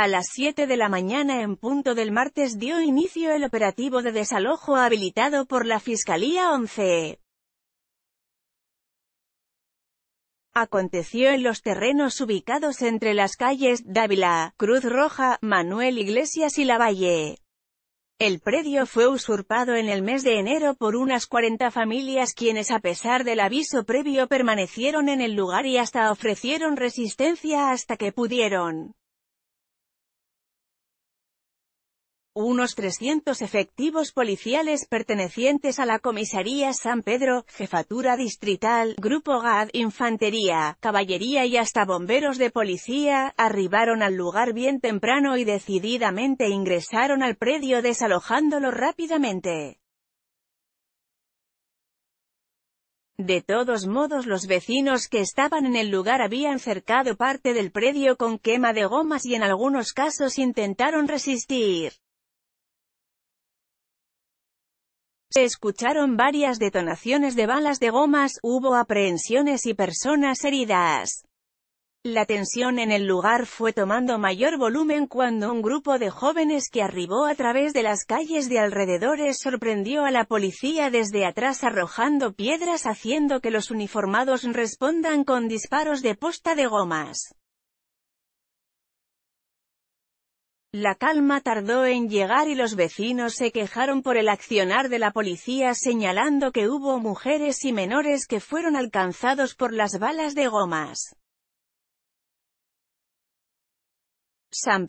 A las 7 de la mañana en punto del martes dio inicio el operativo de desalojo habilitado por la Fiscalía 11. Aconteció en los terrenos ubicados entre las calles Dávila, Cruz Roja, Manuel Iglesias y Lavalle. El predio fue usurpado en el mes de enero por unas 40 familias quienes a pesar del aviso previo permanecieron en el lugar y hasta ofrecieron resistencia hasta que pudieron. unos 300 efectivos policiales pertenecientes a la Comisaría San Pedro, Jefatura Distrital, Grupo GAD, Infantería, Caballería y hasta bomberos de policía, arribaron al lugar bien temprano y decididamente ingresaron al predio desalojándolo rápidamente. De todos modos los vecinos que estaban en el lugar habían cercado parte del predio con quema de gomas y en algunos casos intentaron resistir. escucharon varias detonaciones de balas de gomas, hubo aprehensiones y personas heridas. La tensión en el lugar fue tomando mayor volumen cuando un grupo de jóvenes que arribó a través de las calles de alrededores sorprendió a la policía desde atrás arrojando piedras haciendo que los uniformados respondan con disparos de posta de gomas. La calma tardó en llegar y los vecinos se quejaron por el accionar de la policía señalando que hubo mujeres y menores que fueron alcanzados por las balas de gomas. San